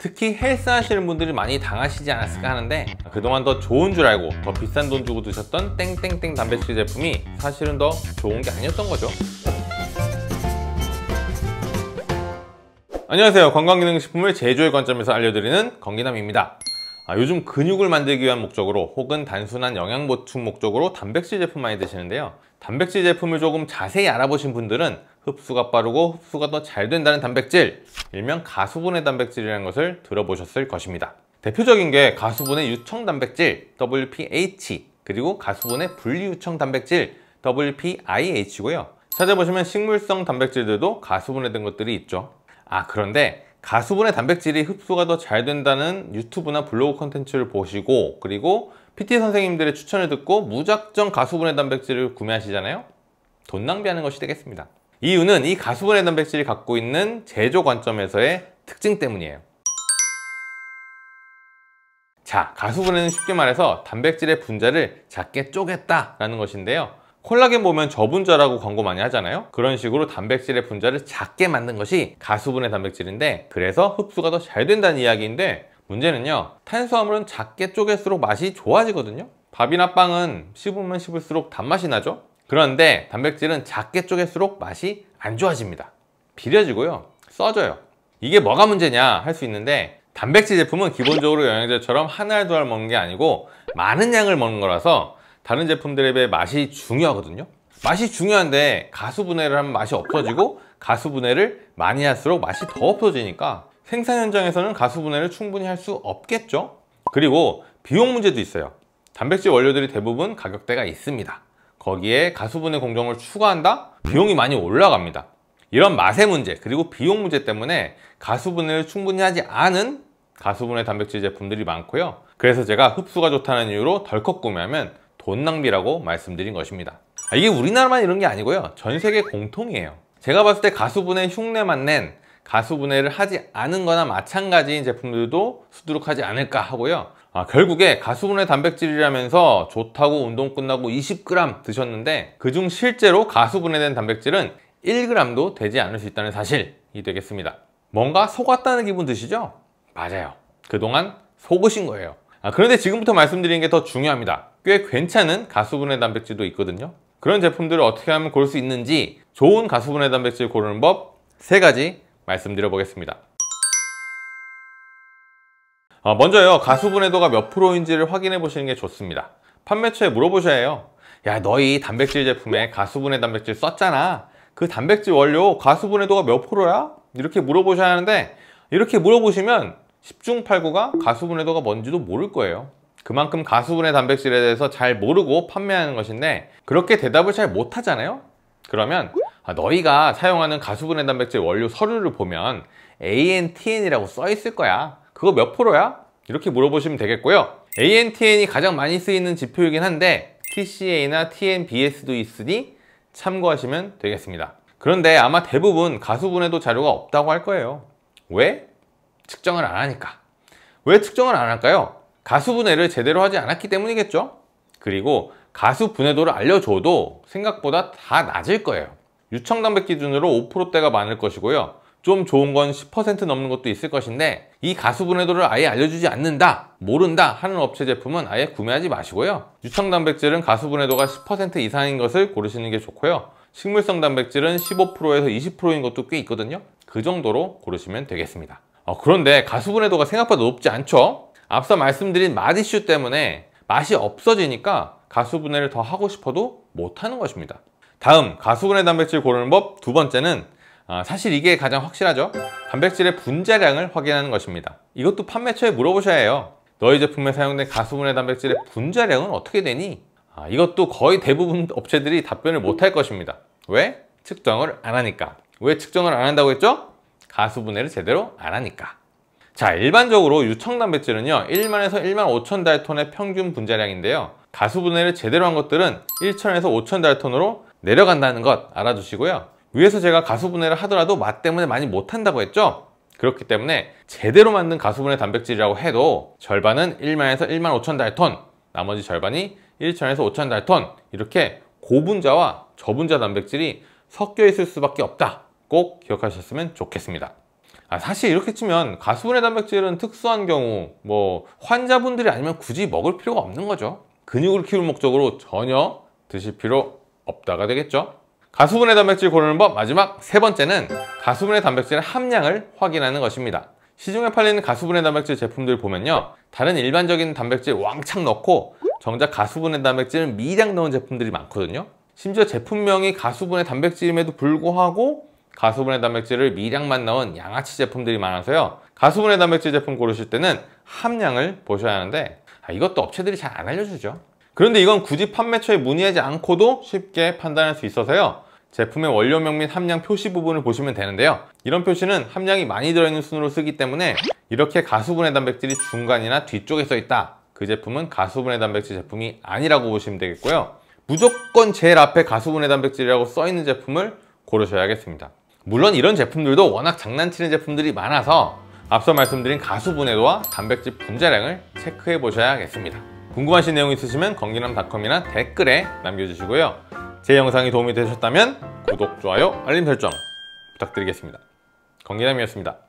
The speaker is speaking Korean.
특히 헬스 하시는 분들이 많이 당하시지 않았을까 하는데 그동안 더 좋은 줄 알고 더 비싼 돈 주고 드셨던 땡땡땡 단백질 제품이 사실은 더 좋은 게 아니었던 거죠 안녕하세요 건강기능식품을 제조의 관점에서 알려드리는 건기남입니다 아, 요즘 근육을 만들기 위한 목적으로 혹은 단순한 영양 보충 목적으로 단백질 제품 많이 드시는데요 단백질 제품을 조금 자세히 알아보신 분들은 흡수가 빠르고 흡수가 더 잘 된다는 단백질 일명 가수분해 단백질이라는 것을 들어보셨을 것입니다 대표적인 게 가수분해 유청 단백질 WPH 그리고 가수분해 분리유청 단백질 WPIH고요 찾아보시면 식물성 단백질들도 가수분해된 것들이 있죠 아 그런데 가수분해 단백질이 흡수가 더 잘 된다는 유튜브나 블로그 컨텐츠를 보시고 그리고 PT 선생님들의 추천을 듣고 무작정 가수분해 단백질을 구매하시잖아요 돈 낭비하는 것이 되겠습니다 이유는 이 가수분해 단백질이 갖고 있는 제조 관점에서의 특징 때문이에요. 자, 가수분해는 쉽게 말해서 단백질의 분자를 작게 쪼갰다라는 것인데요. 콜라겐 보면 저분자라고 광고 많이 하잖아요. 그런 식으로 단백질의 분자를 작게 만든 것이 가수분해 단백질인데 그래서 흡수가 더 잘 된다는 이야기인데 문제는요. 탄수화물은 작게 쪼갤수록 맛이 좋아지거든요. 밥이나 빵은 씹으면 씹을수록 단맛이 나죠? 그런데 단백질은 작게 쪼갤수록 맛이 안 좋아집니다 비려지고요 써져요 이게 뭐가 문제냐 할 수 있는데 단백질 제품은 기본적으로 영양제처럼 한 알 두 알 먹는 게 아니고 많은 양을 먹는 거라서 다른 제품들에 비해 맛이 중요하거든요 맛이 중요한데 가수분해를 하면 맛이 없어지고 가수분해를 많이 할수록 맛이 더 없어지니까 생산 현장에서는 가수분해를 충분히 할 수 없겠죠 그리고 비용 문제도 있어요 단백질 원료들이 대부분 가격대가 있습니다 거기에 가수분의 공정을 추가한다? 비용이 많이 올라갑니다. 이런 맛의 문제 그리고 비용 문제 때문에 가수분해를 충분히 하지 않은 가수분해 단백질 제품들이 많고요. 그래서 제가 흡수가 좋다는 이유로 덜컥 구매하면 돈 낭비라고 말씀드린 것입니다. 아, 이게 우리나라만 이런 게 아니고요. 전 세계 공통이에요. 제가 봤을 때 가수분해 흉내만 낸 가수분해를 하지 않은 거나 마찬가지인 제품들도 수두룩하지 않을까 하고요. 아, 결국에 가수분해 단백질이라면서 좋다고 운동 끝나고 20g 드셨는데 그중 실제로 가수분해된 단백질은 1g도 되지 않을 수 있다는 사실이 되겠습니다 뭔가 속았다는 기분 드시죠? 맞아요 그동안 속으신 거예요 아, 그런데 지금부터 말씀드리는 게 더 중요합니다 꽤 괜찮은 가수분해 단백질도 있거든요 그런 제품들을 어떻게 하면 고를 수 있는지 좋은 가수분해 단백질 고르는 법 세 가지 말씀드려 보겠습니다 어, 먼저요 가수분해도가 몇 프로인지를 확인해 보시는 게 좋습니다 판매처에 물어보셔야 해요 야 너희 단백질 제품에 가수분해 단백질 썼잖아 그 단백질 원료 가수분해도가 몇 프로야? 이렇게 물어보셔야 하는데 이렇게 물어보시면 10중 8구가 가수분해도가 뭔지도 모를 거예요 그만큼 가수분해 단백질에 대해서 잘 모르고 판매하는 것인데 그렇게 대답을 잘 못하잖아요 그러면 아, 너희가 사용하는 가수분해 단백질 원료 서류를 보면 ANTN이라고 써 있을 거야 그거 몇 프로야? 이렇게 물어보시면 되겠고요. ANTN이 가장 많이 쓰이는 지표이긴 한데 TCA나 TNBS도 있으니 참고하시면 되겠습니다. 그런데 아마 대부분 가수분해도 자료가 없다고 할 거예요. 왜? 측정을 안 하니까. 왜 측정을 안 할까요? 가수분해를 제대로 하지 않았기 때문이겠죠? 그리고 가수분해도를 알려줘도 생각보다 다 낮을 거예요. 유청담배 기준으로 5%대가 많을 것이고요. 좀 좋은 건 10% 넘는 것도 있을 것인데 이 가수 분해도를 아예 알려주지 않는다 모른다 하는 업체 제품은 아예 구매하지 마시고요 유청 단백질은 가수 분해도가 10% 이상인 것을 고르시는 게 좋고요 식물성 단백질은 15%에서 20%인 것도 꽤 있거든요 그 정도로 고르시면 되겠습니다 어, 그런데 가수 분해도가 생각보다 높지 않죠? 앞서 말씀드린 맛이슈 때문에 맛이 없어지니까 가수 분해를 더 하고 싶어도 못하는 것입니다 다음 가수 분해 단백질 고르는 법 두 번째는 아, 사실 이게 가장 확실하죠? 단백질의 분자량을 확인하는 것입니다. 이것도 판매처에 물어보셔야 해요. 너희 제품에 사용된 가수분해 단백질의 분자량은 어떻게 되니? 아, 이것도 거의 대부분 업체들이 답변을 못할 것입니다. 왜? 측정을 안 하니까. 왜 측정을 안 한다고 했죠? 가수분해를 제대로 안 하니까. 자, 일반적으로 유청단백질은요. 1만에서 1만 5천 달톤의 평균 분자량인데요. 가수분해를 제대로 한 것들은 1천에서 5천 달톤으로 내려간다는 것알아주시고요 위에서 제가 가수분해를 하더라도 맛 때문에 많이 못한다고 했죠? 그렇기 때문에 제대로 만든 가수분해 단백질이라고 해도 절반은 1만에서 1만 5천 달톤 나머지 절반이 1천에서 5천 달톤 이렇게 고분자와 저분자 단백질이 섞여 있을 수밖에 없다 꼭 기억하셨으면 좋겠습니다 아, 사실 이렇게 치면 가수분해 단백질은 특수한 경우 뭐 환자분들이 아니면 굳이 먹을 필요가 없는 거죠 근육을 키울 목적으로 전혀 드실 필요 없다가 되겠죠 가수분해 단백질 고르는 법 마지막 세 번째는 가수분해 단백질의 함량을 확인하는 것입니다. 시중에 팔리는 가수분해 단백질 제품들 보면요. 다른 일반적인 단백질 왕창 넣고 정작 가수분해 단백질은 미량 넣은 제품들이 많거든요. 심지어 제품명이 가수분해 단백질임에도 불구하고 가수분해 단백질을 미량만 넣은 양아치 제품들이 많아서요. 가수분해 단백질 제품 고르실 때는 함량을 보셔야 하는데 아, 이것도 업체들이 잘 안 알려주죠. 그런데 이건 굳이 판매처에 문의하지 않고도 쉽게 판단할 수 있어서요. 제품의 원료명 및 함량 표시 부분을 보시면 되는데요 이런 표시는 함량이 많이 들어있는 순으로 쓰기 때문에 이렇게 가수분해 단백질이 중간이나 뒤쪽에 써 있다 그 제품은 가수분해 단백질 제품이 아니라고 보시면 되겠고요 무조건 제일 앞에 가수분해 단백질이라고 써 있는 제품을 고르셔야겠습니다 물론 이런 제품들도 워낙 장난치는 제품들이 많아서 앞서 말씀드린 가수분해도와 단백질 분자량을 체크해 보셔야겠습니다 궁금하신 내용 있으시면 건기남닷컴이나 댓글에 남겨주시고요 제 영상이 도움이 되셨다면 구독, 좋아요, 알림 설정 부탁드리겠습니다. 건기남이었습니다.